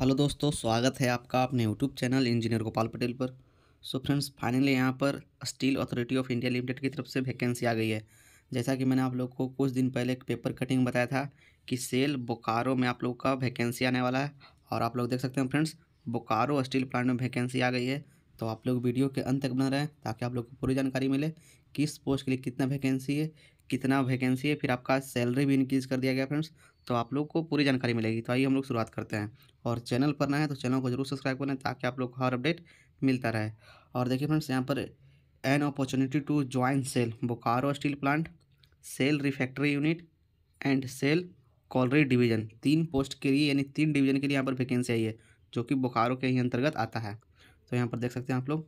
hello दोस्तों स्वागत है आपका अपने YouTube channel engineer Gopal Patel पर सो फ्रेंड्स फाइनली यहाँ पर Steel Authority of India Limited की तरफ से वैकेंसी आ गई है जैसा कि मैंने आप लोग को कुछ दिन पहले एक पेपर कटिंग बताया था कि सेल बोकारो में आप लोग का वैकेंसी आने वाला है और आप लोग देख सकते हैं फ्रेंड्स बोकारो स्टील प्लांट में वैकेंसी आ गई है तो आप लोग वीडियो के अंत तक बना रहे ताकि आप लोग को पूरी जानकारी मिले किस पोस्ट के लिए कितना वैकेंसी है कितना वैकेंसी है फिर आपका सैलरी भी इंक्रीज़ कर दिया गया फ्रेंड्स तो आप लोग को पूरी जानकारी मिलेगी तो आइए हम लोग शुरुआत करते हैं और चैनल पर ना है तो चैनल को जरूर सब्सक्राइब करें ताकि आप लोग को हर अपडेट मिलता रहे और देखिए फ्रेंड्स यहाँ पर an opportunity to join SAIL Bokaro steel plant SAIL refractory unit and SAIL colliery division तीन पोस्ट के लिए यानी तीन डिवीजन के लिए यहाँ पर वैकेंसी आई है जो कि बोकारो के ही अंतर्गत आता है तो यहाँ पर देख सकते हैं आप लोग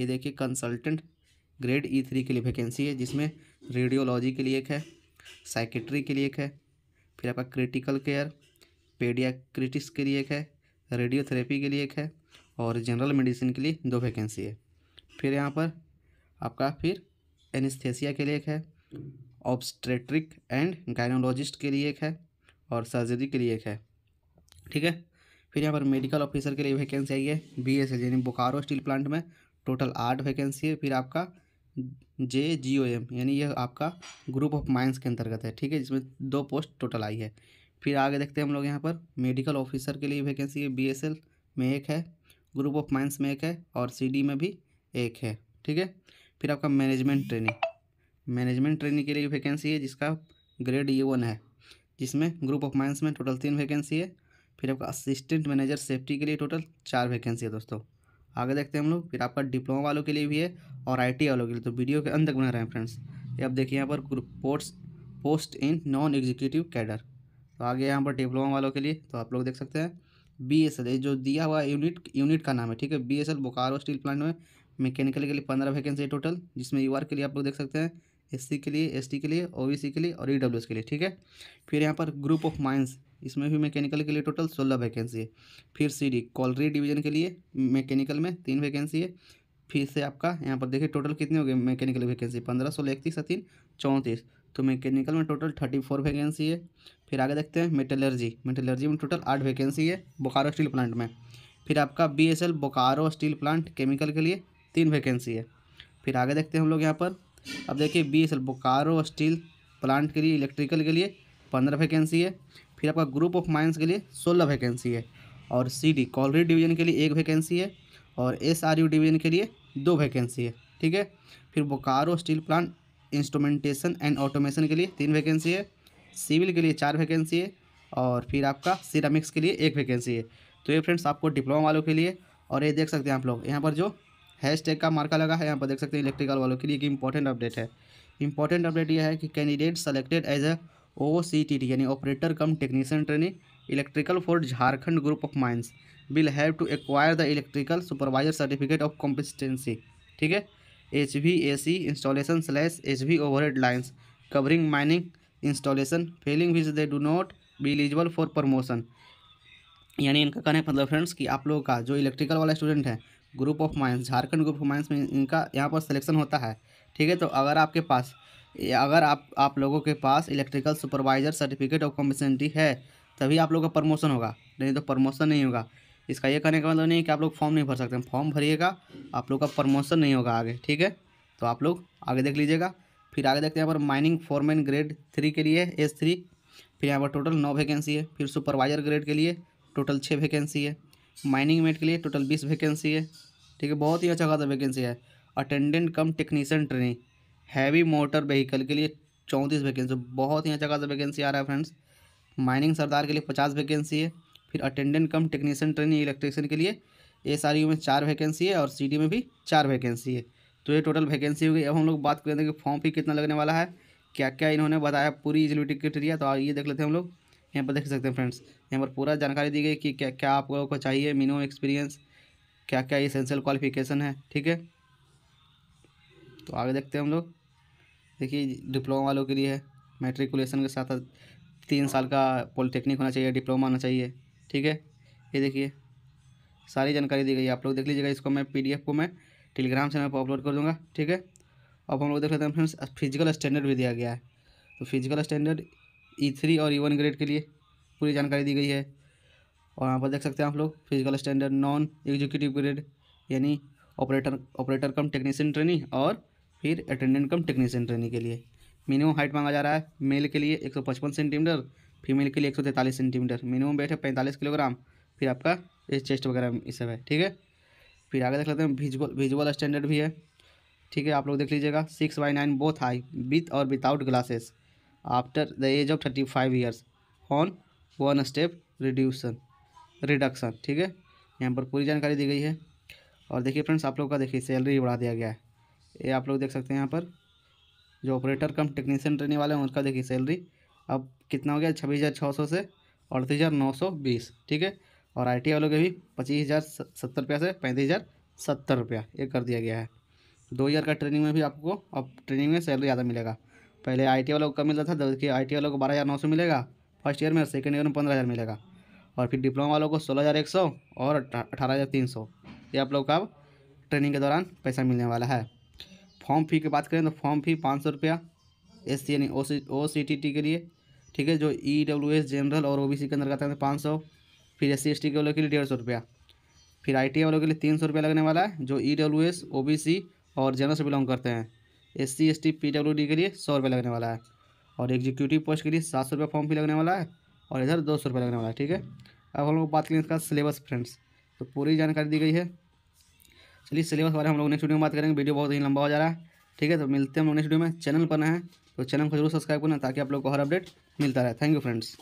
ये देखिए कंसल्टेंट ग्रेड ई थ्री के लिए वैकेंसी है जिसमें रेडियोलॉजी के लिए एक है साइकेट्री के लिए एक है फिर आपका क्रिटिकल केयर पेडियाक्रिटिस के लिए एक है रेडियोथेरेपी के लिए एक है और जनरल मेडिसिन के लिए दो वैकेंसी है फिर यहाँ पर आपका फिर एनिस्थेसिया के लिए एक है ऑब्स्ट्रेट्रिक एंड गायनोलॉजिस्ट के लिए एक है और सर्जरी के लिए एक है ठीक है फिर यहाँ पर मेडिकल ऑफिसर के लिए वैकेंसी आई है बी एस यानी बोकारो स्टील प्लांट में टोटल आठ वैकेंसी है फिर आपका जे जी ओ एम यानी यह आपका ग्रुप ऑफ माइंस के अंतर्गत है ठीक है जिसमें दो पोस्ट टोटल आई है फिर आगे देखते हैं हम लोग यहाँ पर मेडिकल ऑफिसर के लिए वैकेंसी है बी एस एल में एक है ग्रुप ऑफ माइंस में एक है और सी डी में भी एक है ठीक है फिर आपका मैनेजमेंट ट्रेनिंग मैनेजमेंट ट्रेनिंग के लिए वैकेंसी है जिसका ग्रेड ये वन है जिसमें ग्रुप ऑफ माइंस में टोटल तीन वैकेंसी है फिर आपका असिस्टेंट मैनेजर सेफ्टी के लिए टोटल चार वैकेंसी है दोस्तों आगे देखते हैं हम लोग फिर आपका डिप्लोमा वालों के लिए भी है और आई वालों के लिए तो वीडियो के अंत तक बना रहे हैं फ्रेंड्स ये आप देखिए यहाँ पर post post in non executive cadre तो आगे यहाँ पर डिप्लोमा वालों के लिए तो आप लोग देख सकते हैं बी एस एल जो दिया हुआ यूनिट यूनिट का नाम है ठीक है B S L Bokaro steel plant में मैकेनिकल के लिए पंद्रह वैकेंसी टोटल जिसमें यू के लिए आप लोग देख सकते हैं एस के लिए एस के लिए ओ के लिए और ई e के लिए ठीक है फिर यहाँ पर ग्रुप ऑफ माइंस इसमें भी मैकेनिकल के लिए टोटल सोलह वैकेंसी है फिर सी डी कॉलरी डिवीजन के लिए मैकेनिकल में तीन वैकेंसी है फिर से आपका यहाँ पर देखिए टोटल कितने हो गए मैकेनिकल वैकेंसी पंद्रह सोलह इकतीस तीन चौंतीस तो मैकेनिकल में टोटल थर्टी फोर वैकेंसी है फिर आगे देखते हैं मेटलर्जी मेटलर्जी में टोटल आठ वैकेंसी है बोकारो स्टील प्लांट में फिर आपका B S L Bokaro steel plant chemical के लिए तीन वैकेंसी है फिर आगे देखते हैं हम लोग यहाँ पर अब देखिए बी बीस बोकारो स्टील प्लांट के लिए इलेक्ट्रिकल के लिए पंद्रह वैकेंसी है फिर आपका ग्रुप ऑफ माइंस के लिए सोलह वैकेंसी है और सी डी कॉलरी डिवीजन के लिए एक वैकेंसी है और एस आर यू डिवीजन के लिए दो वैकेंसी है ठीक है फिर Bokaro steel plant instrumentation and automation के लिए तीन वैकेंसी है सिविल के लिए चार वैकेंसी है और फिर आपका सिरामिक्स के लिए एक वैकेंसी है तो ये फ्रेंड्स आपको डिप्लोमा वालों के लिए और ये देख सकते हैं आप लोग यहाँ पर जो हैश टैग का मार्का लगा है यहाँ पर देख सकते हैं इलेक्ट्रिकल वालों के लिए एक इंपॉर्टेंट अपडेट है इंपॉर्टेंट अपडेट यह है कि candidate selected as A O C T T यानी operator cum technician training electrical for Jharkhand group of mines will have to acquire the electrical supervisor certificate of competency ठीक है H V A C installation slash H V overhead lines covering mining installation failing which they do not be eligible for promotion यानी इनका कहने का मतलब friends कि आप लोगों का जो इलेक्ट्रिकल वाला स्टूडेंट है group of mines Jharkhand group of mines में इनका यहाँ पर सिलेक्शन होता है ठीक है तो अगर आपके पास अगर आप आप लोगों के पास इलेक्ट्रिकल सुपरवाइजर सर्टिफिकेट और कॉम्पिशनटी है तभी आप लोग का प्रमोशन होगा नहीं तो प्रमोशन नहीं होगा इसका ये करने का मतलब नहीं कि आप लोग फॉर्म नहीं भर सकते फॉर्म भरिएगा आप लोग का प्रमोशन नहीं होगा आगे ठीक है तो आप लोग आगे देख लीजिएगा फिर आगे देखते हैं यहाँ पर माइनिंग फोरमैन ग्रेड थ्री के लिए एस थ्री फिर यहाँ पर टोटल नौ वैकेंसी है फिर सुपरवाइजर ग्रेड के लिए टोटल छः वैकेंसी है माइनिंग मेट के लिए टोटल बीस वैकेंसी है ठीक है बहुत ही अच्छा खासा वैकेंसी है attendant cum technician training heavy motor vehicle के लिए चौंतीस वैकेंसी बहुत ही अच्छा खासा वैकेंसी आ रहा है फ्रेंड्स माइनिंग सरदार के लिए पचास वैकेंसी है फिर attendant cum technician training electrician के लिए एस आर यू में चार वैकेंसी है और सी डी में भी चार वैकेंसी है तो ये टोटल वैकेंसी हो गई अब हम लोग बात करेंगे कि फॉर्म फी कितना लगने वाला है क्या क्या इन्होंने बताया पूरी इजिलिटी क्रिटेरिया तो ये देख लेते हैं हम लोग यहाँ पर देख सकते हैं फ्रेंड्स यहाँ पर पूरा जानकारी दी गई कि क्या क्या आप लोगों को चाहिए मिनिमम एक्सपीरियंस क्या क्या इसेंशियल क्वालिफिकेशन है ठीक है तो आगे देखते हैं हम लोग देखिए डिप्लोमा वालों के लिए है मेट्रिकुलेशन के साथ तीन साल का पॉलिटेक्निक होना चाहिए डिप्लोमा होना चाहिए ठीक है ये देखिए सारी जानकारी दी गई आप लोग देख लीजिएगा इसको मैं पी को मैं टेलीग्राम चैनल पर अपलोड कर दूँगा ठीक है अब हम लोग देख लेते हैं फ्रेंड्स फिजिकल स्टैंडर्ड भी दिया गया है तो फिजिकल स्टैंडर्ड ई थ्री और ई वन ग्रेड के लिए पूरी जानकारी दी गई है और यहाँ पर देख सकते हैं आप लोग physical standard non executive grade यानी operator operator cum technician training और फिर अटेंडेंट कम टेक्नीशियन ट्रेनिंग के लिए मिनिमम हाइट मांगा जा रहा है मेल के लिए 155 सेंटीमीटर फीमेल के लिए 143 सेंटीमीटर मिनिमम वेट है पैंतालीस किलोग्राम फिर आपका इस चेस्ट वगैरह ये सब है ठीक है फिर आगे देख लेते हैं विजुअल विजुअल स्टैंडर्ड भी है ठीक है आप लोग देख लीजिएगा six by nine both high with और without glasses after the age of thirty five years on one step reduction reduction ठीक है यहाँ पर पूरी जानकारी दी गई है और देखिए फ्रेंड्स आप लोग का देखिए सैलरी बढ़ा दिया गया है ये आप लोग देख सकते हैं यहाँ पर जो ऑपरेटर कम टेक्नीशियन ट्रेनिंग वाले हैं उनका देखिए सैलरी अब कितना हो गया छब्बीस हज़ार छः सौ से अड़तीस हज़ार नौ सौ बीस ठीक है और आई टी वालों के भी पच्चीस हज़ार सत्तर रुपया से पैंतीस हज़ार सत्तर रुपया ये कर दिया गया है दो ईयर का ट्रेनिंग में भी आपको अब ट्रेनिंग में सैलरी ज़्यादा मिलेगा पहले आई टी वालों को कम मिलता था देखिए आई टी वालों को बारह हज़ार नौ सौ मिलेगा फर्स्ट ईयर में सेकेंड ईयर में पंद्रह हज़ार मिलेगा और फिर डिप्लोमा वालों को सोलह हज़ार एक सौ और अठारह हज़ार तीन सौ ये आप लोग का ट्रेनिंग के दौरान पैसा मिलने वाला है फॉर्म फ़ी की बात करें तो फॉर्म फ़ी पाँच सौ रुपया एस सी यानी ओ सी टी टी के लिए ठीक है जो ई डब्ल्यू एस जनरल और ओ बी सी के अंदर आता हैं पाँच सौ फिर एस सी एस टी के वालों के लिए डेढ़ सौ रुपया फिर आई टी वालों के लिए तीन सौ रुपया लगने वाला है जो E W S O B C और जनरल से बिलोंग करते हैं S C S T P W D के लिए सौ रुपये लगने वाला है और एग्जीक्यूटिव पोस्ट के लिए सात सौ रुपये फॉर्म भी लगने वाला है और इधर दो सौ रुपये लगने वाला है ठीक है अब हम लोग बात करेंगे इसका सिलेबस फ्रेंड्स तो पूरी जानकारी दी गई है चलिए सिलेबस बारे हम लोग नेक्स्ट वीडियो में बात करेंगे वीडियो बहुत ही लंबा हो जा रहा है ठीक है तो मिलते हैं हम लोग नेक्स्ट वीडियो में चैनल पर ना है तो चैनल को जरूर सब्सक्राइब करना ताकि आप लोग को हर अपडेट मिलता रहे थैंक यू फ्रेंड्स